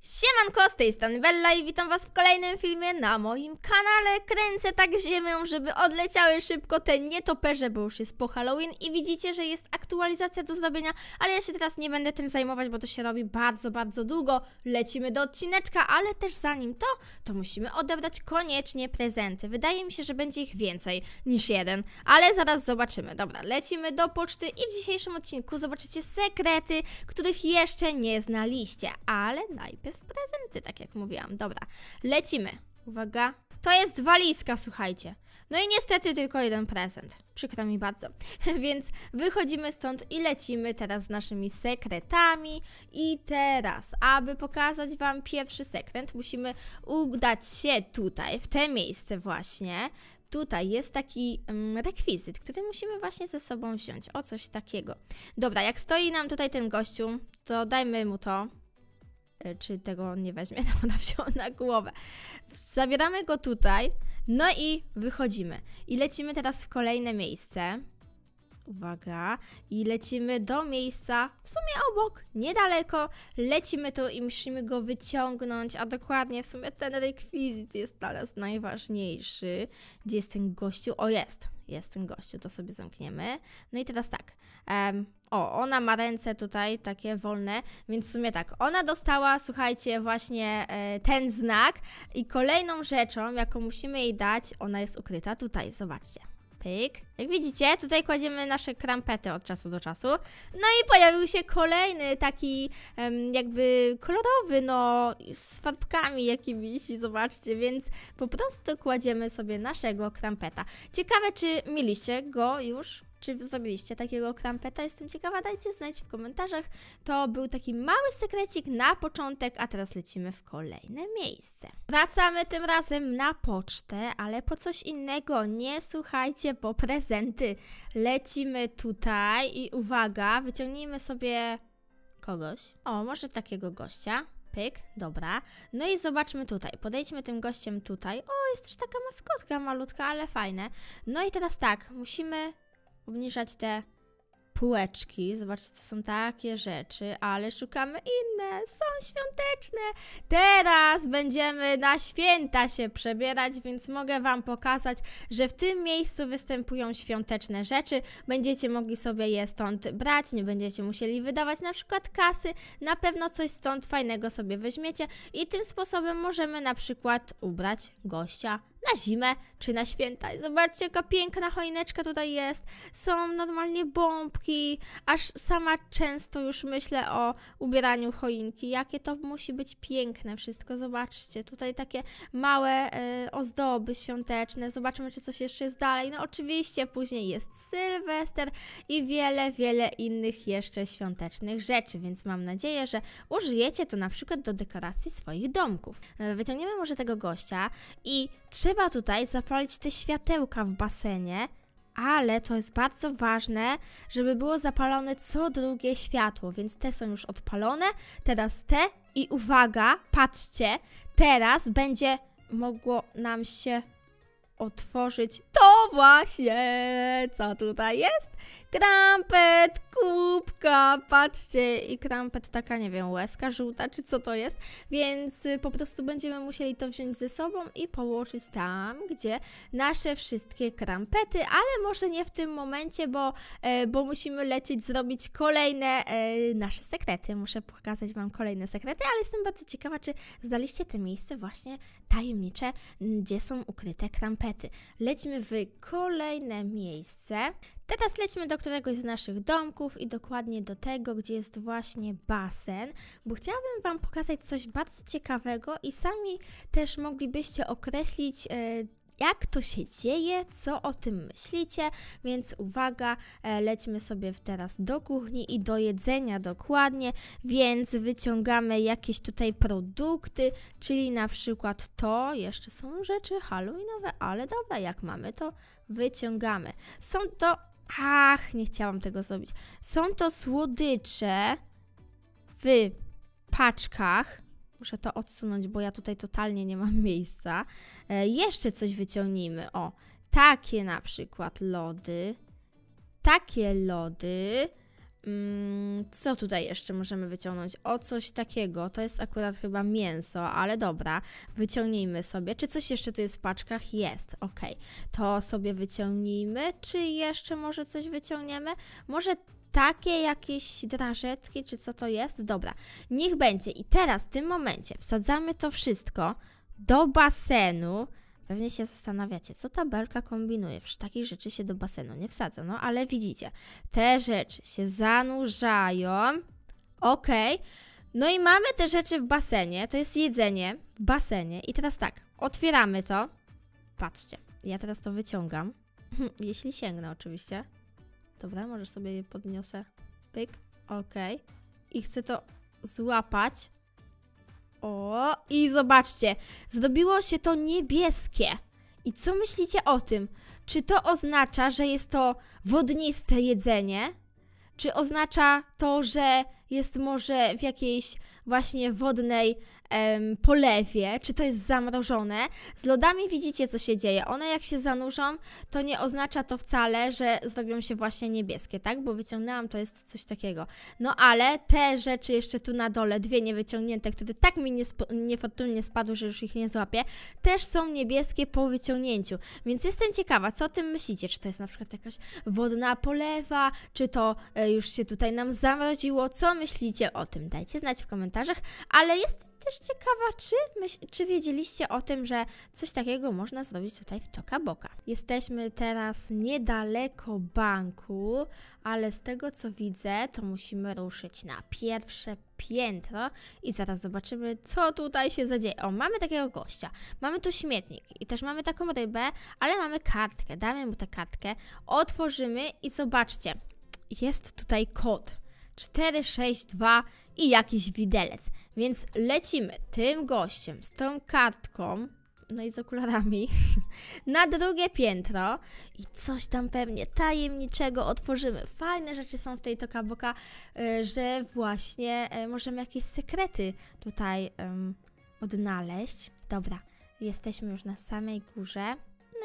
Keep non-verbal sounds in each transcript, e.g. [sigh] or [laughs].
Siemanko, z tej strony Bella i witam was w kolejnym filmie na moim kanale. Kręcę tak ziemią, żeby odleciały szybko te nietoperze, bo już jest po Halloween i widzicie, że jest aktualizacja do zdobienia, ale ja się teraz nie będę tym zajmować, bo to się robi bardzo, bardzo długo. Lecimy do odcineczka, ale też zanim to, to musimy odebrać koniecznie prezenty. Wydaje mi się, że będzie ich więcej niż jeden, ale zaraz zobaczymy. Dobra, lecimy do poczty i w dzisiejszym odcinku zobaczycie sekrety, których jeszcze nie znaliście, ale najpierw w prezenty, tak jak mówiłam. Dobra, lecimy. Uwaga. To jest walizka, słuchajcie. No i niestety tylko jeden prezent. Przykro mi bardzo. [laughs] Więc wychodzimy stąd i lecimy teraz z naszymi sekretami. I teraz, aby pokazać Wam pierwszy sekret, musimy udać się tutaj, w te miejsce właśnie. Tutaj jest taki mm, rekwizyt, który musimy właśnie ze sobą wziąć. O coś takiego. Dobra, jak stoi nam tutaj ten gościu, to dajmy mu to. E, czy tego on nie weźmie, [laughs] to ona wzięła na głowę. Zabieramy go tutaj, no i wychodzimy. I lecimy teraz w kolejne miejsce uwaga, i lecimy do miejsca, w sumie obok, niedaleko, lecimy tu i musimy go wyciągnąć, a dokładnie w sumie ten rekwizyt jest dla nas najważniejszy. Gdzie jest ten gościu? O, jest, jest ten gościu, to sobie zamkniemy. No i teraz tak, um, o, ona ma ręce tutaj takie wolne, więc w sumie tak, ona dostała, słuchajcie, właśnie e, ten znak i kolejną rzeczą, jaką musimy jej dać, ona jest ukryta tutaj, zobaczcie. Pyk. Jak widzicie, tutaj kładziemy nasze krampety od czasu do czasu. No i pojawił się kolejny taki jakby kolorowy, no z farbkami jakimiś, zobaczcie, więc po prostu kładziemy sobie naszego krampeta. Ciekawe, czy mieliście go już? Czy zrobiliście takiego krampeta? Jestem ciekawa, dajcie znać w komentarzach. To był taki mały sekrecik na początek, a teraz lecimy w kolejne miejsce. Wracamy tym razem na pocztę, ale po coś innego. Nie słuchajcie, po prezenty. Lecimy tutaj i uwaga, wyciągnijmy sobie kogoś. O, może takiego gościa. Pyk, dobra. No i zobaczmy tutaj. Podejdźmy tym gościem tutaj. O, jest też taka maskotka malutka, ale fajne. No i teraz tak, musimy obniżać te półeczki. Zobaczcie, to są takie rzeczy, ale szukamy inne. Są świąteczne. Teraz będziemy na święta się przebierać, więc mogę Wam pokazać, że w tym miejscu występują świąteczne rzeczy. Będziecie mogli sobie je stąd brać, nie będziecie musieli wydawać na przykład kasy. Na pewno coś stąd fajnego sobie weźmiecie i tym sposobem możemy na przykład ubrać gościa na zimę czy na święta. zobaczcie, jaka piękna choineczka tutaj jest. Są normalnie bombki, aż sama często już myślę o ubieraniu choinki. Jakie to musi być piękne wszystko, zobaczcie. Tutaj takie małe y, ozdoby świąteczne. Zobaczymy, czy coś jeszcze jest dalej. No oczywiście później jest Sylwester i wiele, wiele innych jeszcze świątecznych rzeczy, więc mam nadzieję, że użyjecie to na przykład do dekoracji swoich domków. Y, wyciągniemy może tego gościa i trzy Trzeba tutaj zapalić te światełka w basenie, ale to jest bardzo ważne, żeby było zapalone co drugie światło, więc te są już odpalone, teraz te i uwaga, patrzcie, teraz będzie mogło nam się otworzyć to! właśnie, co tutaj jest? Krampet, kubka, patrzcie. I krampet taka, nie wiem, łezka żółta, czy co to jest. Więc y, po prostu będziemy musieli to wziąć ze sobą i położyć tam, gdzie nasze wszystkie krampety, ale może nie w tym momencie, bo, e, bo musimy lecieć zrobić kolejne e, nasze sekrety. Muszę pokazać Wam kolejne sekrety, ale jestem bardzo ciekawa, czy znaliście te miejsce właśnie tajemnicze, gdzie są ukryte krampety. Lećmy w kolejne miejsce. Teraz lećmy do któregoś z naszych domków i dokładnie do tego, gdzie jest właśnie basen, bo chciałabym Wam pokazać coś bardzo ciekawego i sami też moglibyście określić, e, jak to się dzieje, co o tym myślicie, więc uwaga, e, lećmy sobie teraz do kuchni i do jedzenia dokładnie, więc wyciągamy jakieś tutaj produkty, czyli na przykład to, jeszcze są rzeczy halloweenowe, ale dobra, jak mamy to wyciągamy. Są to, ach, nie chciałam tego zrobić, są to słodycze w paczkach, Muszę to odsunąć, bo ja tutaj totalnie nie mam [laughs] miejsca. E, jeszcze coś wyciągnijmy. O, takie na przykład lody. Takie lody. Mm, co tutaj jeszcze możemy wyciągnąć? O, coś takiego. To jest akurat chyba mięso, ale dobra. Wyciągnijmy sobie. Czy coś jeszcze tu jest w paczkach? Jest, ok. To sobie wyciągnijmy. Czy jeszcze może coś wyciągniemy? Może takie jakieś drażetki, czy co to jest? Dobra, niech będzie. I teraz, w tym momencie, wsadzamy to wszystko do basenu. Pewnie się zastanawiacie, co ta belka kombinuje. Przy takich rzeczy się do basenu nie wsadza. No, ale widzicie, te rzeczy się zanurzają. ok? No i mamy te rzeczy w basenie. To jest jedzenie w basenie. I teraz tak, otwieramy to. Patrzcie, ja teraz to wyciągam. [laughs] Jeśli sięgnę oczywiście. Dobra, może sobie je podniosę. Pyk, okej. Okay. I chcę to złapać. O, i zobaczcie, zdobiło się to niebieskie. I co myślicie o tym? Czy to oznacza, że jest to wodniste jedzenie? Czy oznacza to, że jest może w jakiejś właśnie wodnej em, polewie, czy to jest zamrożone. Z lodami widzicie, co się dzieje. One jak się zanurzą, to nie oznacza to wcale, że zrobią się właśnie niebieskie, tak? Bo wyciągnęłam, to jest coś takiego. No ale te rzeczy jeszcze tu na dole, dwie niewyciągnięte, które tak mi nie niefortunnie spadły, że już ich nie złapię, też są niebieskie po wyciągnięciu. Więc jestem ciekawa, co o tym myślicie? Czy to jest na przykład jakaś wodna polewa, czy to e, już się tutaj nam zamroziło? Co myślicie o tym? Dajcie znać w komentarzach, ale jest też ciekawa, czy, myśl, czy wiedzieliście o tym, że coś takiego można zrobić tutaj w Tokaboka. Jesteśmy teraz niedaleko banku, ale z tego co widzę, to musimy ruszyć na pierwsze piętro i zaraz zobaczymy, co tutaj się zadzieje. O, mamy takiego gościa, mamy tu śmietnik i też mamy taką rybę, ale mamy kartkę, damy mu tę kartkę, otworzymy i zobaczcie, jest tutaj kod. 4, 6, 2 i jakiś widelec. Więc lecimy tym gościem z tą kartką, no i z okularami, [laughs] na drugie piętro i coś tam pewnie tajemniczego otworzymy. Fajne rzeczy są w tej Tokaboka, y, że właśnie y, możemy jakieś sekrety tutaj um, odnaleźć. Dobra, jesteśmy już na samej górze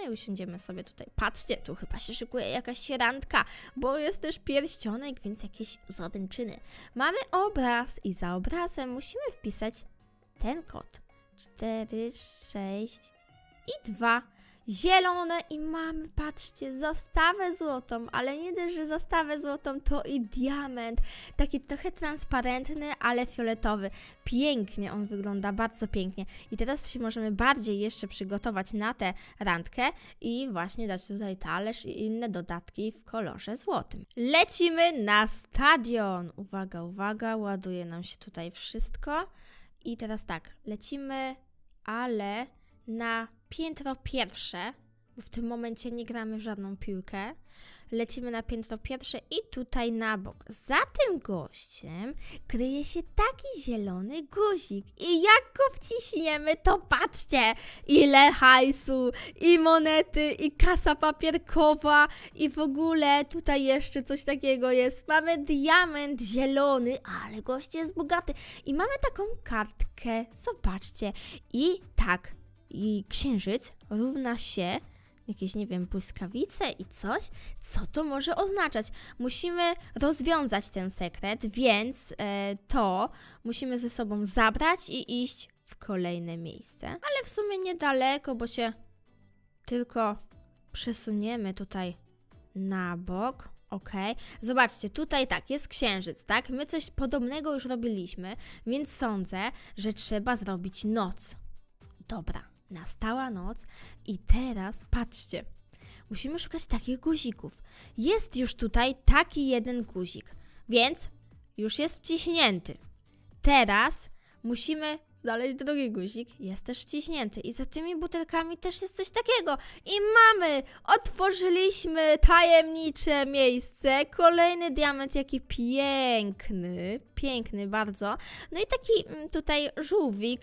i usiądziemy sobie tutaj. Patrzcie, tu chyba się szykuje jakaś randka, bo jest też pierścionek, więc jakieś zadęczyny. Mamy obraz i za obrazem musimy wpisać ten kod. 4, 6 i 2 zielone i mamy, patrzcie, zastawę złotą, ale nie dość, że zastawę złotą, to i diament, taki trochę transparentny, ale fioletowy. Pięknie on wygląda, bardzo pięknie. I teraz się możemy bardziej jeszcze przygotować na tę randkę i właśnie dać tutaj talerz i inne dodatki w kolorze złotym. Lecimy na stadion! Uwaga, uwaga, ładuje nam się tutaj wszystko. I teraz tak, lecimy, ale na piętro pierwsze, bo w tym momencie nie gramy żadną piłkę. Lecimy na piętro pierwsze i tutaj na bok. Za tym gościem kryje się taki zielony guzik. I jak go wciśniemy, to patrzcie, ile hajsu, i monety, i kasa papierkowa, i w ogóle tutaj jeszcze coś takiego jest. Mamy diament zielony, ale gość jest bogaty. I mamy taką kartkę, zobaczcie. I tak, i księżyc równa się jakieś, nie wiem, błyskawice i coś, co to może oznaczać? Musimy rozwiązać ten sekret, więc e, to musimy ze sobą zabrać i iść w kolejne miejsce. Ale w sumie niedaleko, bo się tylko przesuniemy tutaj na bok. OK, zobaczcie, tutaj tak, jest księżyc, tak? My coś podobnego już robiliśmy, więc sądzę, że trzeba zrobić noc. Dobra, Nastała noc i teraz patrzcie. Musimy szukać takich guzików. Jest już tutaj taki jeden guzik, więc już jest wciśnięty. Teraz musimy dalej drugi guzik, jest też wciśnięty. I za tymi butelkami też jest coś takiego. I mamy! Otworzyliśmy tajemnicze miejsce. Kolejny diament, jaki piękny. Piękny bardzo. No i taki mm, tutaj żółwik,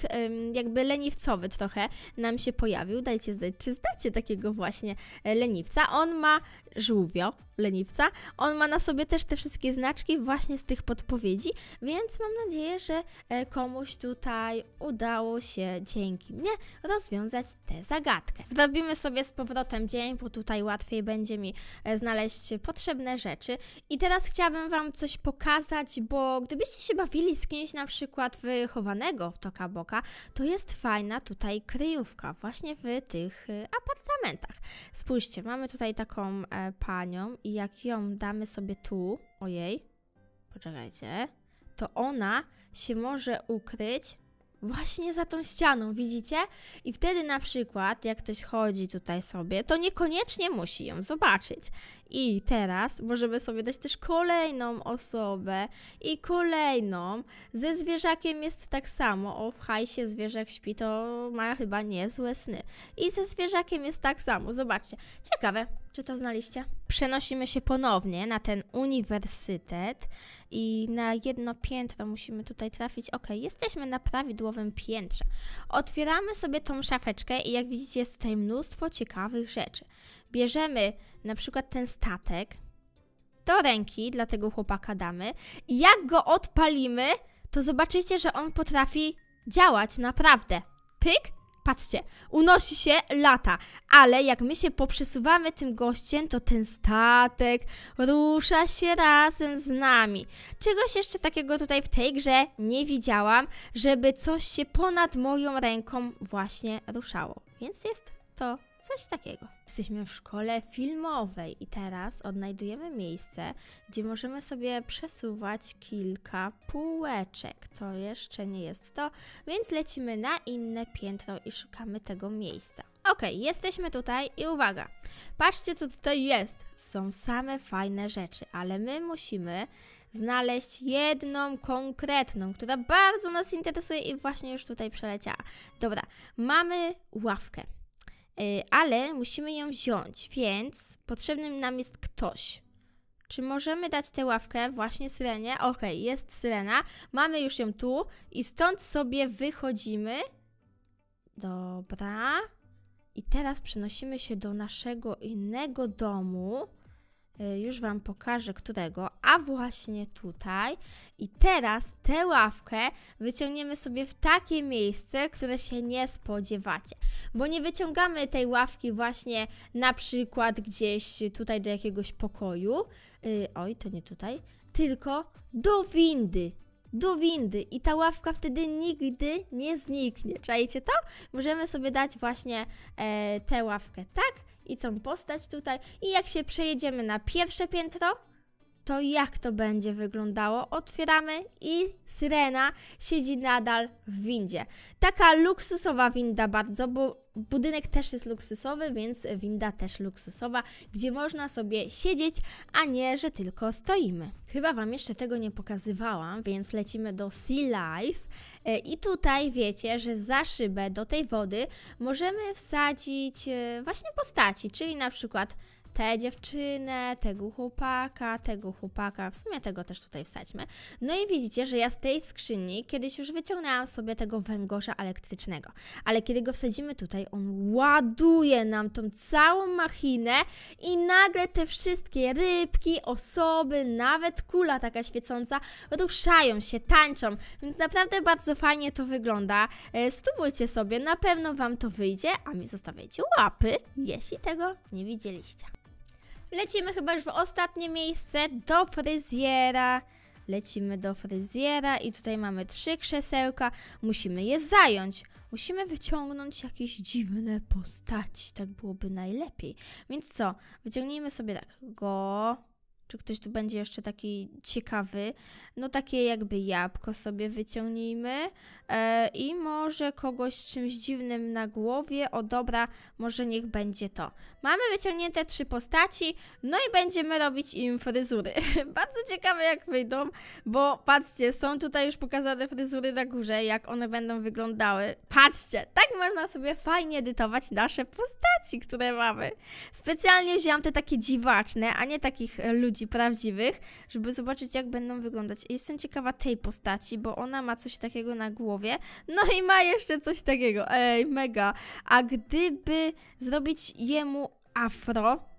jakby leniwcowy trochę nam się pojawił. Dajcie znać, czy znacie takiego właśnie e, leniwca. On ma żółwio, leniwca. On ma na sobie też te wszystkie znaczki właśnie z tych podpowiedzi, więc mam nadzieję, że e, komuś tutaj udało się dzięki mnie rozwiązać tę zagadkę. Zrobimy sobie z powrotem dzień, bo tutaj łatwiej będzie mi e, znaleźć potrzebne rzeczy. I teraz chciałabym Wam coś pokazać, bo gdybyście się bawili z kimś na przykład wychowanego w toka boka, to jest fajna tutaj kryjówka właśnie w tych e, apartamentach. Spójrzcie, mamy tutaj taką e, panią i jak ją damy sobie tu, ojej, poczekajcie, to ona się może ukryć właśnie za tą ścianą, widzicie? I wtedy na przykład, jak ktoś chodzi tutaj sobie, to niekoniecznie musi ją zobaczyć. I teraz możemy sobie dać też kolejną osobę i kolejną. Ze zwierzakiem jest tak samo. O, w hajsie zwierzak śpi, to ma chyba niezłe sny. I ze zwierzakiem jest tak samo, zobaczcie. Ciekawe, czy to znaliście? Przenosimy się ponownie na ten uniwersytet i na jedno piętro musimy tutaj trafić. Ok, jesteśmy na prawidłowym piętrze. Otwieramy sobie tą szafeczkę i jak widzicie jest tutaj mnóstwo ciekawych rzeczy. Bierzemy na przykład ten statek do ręki, dla tego chłopaka damy i jak go odpalimy, to zobaczycie, że on potrafi działać naprawdę. Pyk Patrzcie, unosi się, lata, ale jak my się poprzesuwamy tym gościem, to ten statek rusza się razem z nami. Czegoś jeszcze takiego tutaj w tej grze nie widziałam, żeby coś się ponad moją ręką właśnie ruszało, więc jest to Coś takiego. Jesteśmy w szkole filmowej i teraz odnajdujemy miejsce, gdzie możemy sobie przesuwać kilka półeczek. To jeszcze nie jest to, więc lecimy na inne piętro i szukamy tego miejsca. Ok, jesteśmy tutaj i uwaga, patrzcie co tutaj jest. Są same fajne rzeczy, ale my musimy znaleźć jedną konkretną, która bardzo nas interesuje i właśnie już tutaj przeleciała. Dobra, mamy ławkę. Y, ale musimy ją wziąć, więc potrzebnym nam jest ktoś. Czy możemy dać tę ławkę właśnie Syrenie? Okej, okay, jest Syrena. Mamy już ją tu i stąd sobie wychodzimy. Dobra. I teraz przenosimy się do naszego innego domu. E, już Wam pokażę którego, a właśnie tutaj. I teraz tę ławkę wyciągniemy sobie w takie miejsce, które się nie spodziewacie. Bo nie wyciągamy tej ławki właśnie na przykład gdzieś tutaj do jakiegoś pokoju. Yy, oj, to nie tutaj. Tylko do windy do windy i ta ławka wtedy nigdy nie zniknie. Czajcie to? Możemy sobie dać właśnie e, tę ławkę tak i tą postać tutaj. I jak się przejedziemy na pierwsze piętro, to jak to będzie wyglądało? Otwieramy i syrena siedzi nadal w windzie. Taka luksusowa winda bardzo, bo Budynek też jest luksusowy, więc winda też luksusowa, gdzie można sobie siedzieć, a nie, że tylko stoimy. Chyba Wam jeszcze tego nie pokazywałam, więc lecimy do Sea Life e, i tutaj wiecie, że za szybę do tej wody możemy wsadzić e, właśnie postaci, czyli na przykład tę dziewczynę, tego chłopaka, tego chłopaka, w sumie tego też tutaj wsadźmy. No i widzicie, że ja z tej skrzyni kiedyś już wyciągnęłam sobie tego węgorza elektrycznego, ale kiedy go wsadzimy tutaj, on ładuje nam tą całą machinę i nagle te wszystkie rybki, osoby, nawet kula taka świecąca ruszają się, tańczą, więc naprawdę bardzo fajnie to wygląda. E, spróbujcie sobie, na pewno Wam to wyjdzie, a mi zostawiajcie łapy, jeśli tego nie widzieliście. Lecimy chyba już w ostatnie miejsce, do fryzjera. Lecimy do fryzjera i tutaj mamy trzy krzesełka. Musimy je zająć. Musimy wyciągnąć jakieś dziwne postaci. Tak byłoby najlepiej. Więc co? Wyciągnijmy sobie tak go, czy ktoś tu będzie jeszcze taki ciekawy, no takie jakby jabłko sobie wyciągnijmy e, i może kogoś z czymś dziwnym na głowie, o dobra, może niech będzie to. Mamy wyciągnięte trzy postaci, no i będziemy robić im fryzury. [laughs] Bardzo ciekawe jak wyjdą, bo patrzcie, są tutaj już pokazane fryzury na górze, jak one będą wyglądały. Patrzcie, tak można sobie fajnie edytować nasze postaci, które mamy. Specjalnie wziąłam te takie dziwaczne, a nie takich ludzi postaci prawdziwych, żeby zobaczyć, jak będą wyglądać. Jestem ciekawa tej postaci, bo ona ma coś takiego na głowie. No i ma jeszcze coś takiego. Ej, mega. A gdyby zrobić jemu afro,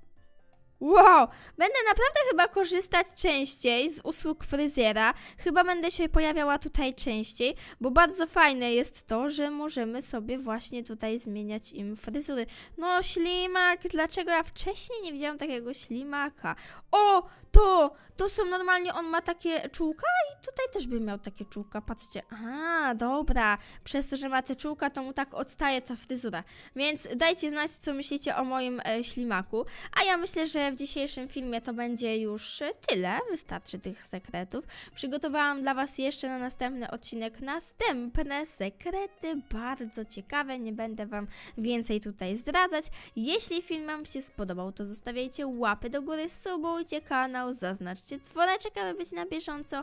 Wow, będę naprawdę chyba korzystać częściej z usług fryzjera. Chyba będę się pojawiała tutaj częściej, bo bardzo fajne jest to, że możemy sobie właśnie tutaj zmieniać im fryzury. No, ślimak, dlaczego ja wcześniej nie widziałam takiego ślimaka? O, to, to są normalnie, on ma takie czułka i tutaj też bym miał takie czułka, patrzcie. A, dobra, przez to, że ma te czułka, to mu tak odstaje ta fryzura. Więc dajcie znać, co myślicie o moim e, ślimaku. A ja myślę, że w dzisiejszym filmie to będzie już tyle, wystarczy tych sekretów. Przygotowałam dla Was jeszcze na następny odcinek następne sekrety, bardzo ciekawe, nie będę Wam więcej tutaj zdradzać. Jeśli film Wam się spodobał, to zostawiajcie łapy do góry, subujcie kanał, zaznaczcie dzwoneczek, aby być na bieżąco,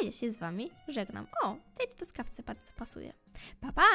a ja się z Wami żegnam. O, tej to skawce bardzo pasuje. Pa, pa!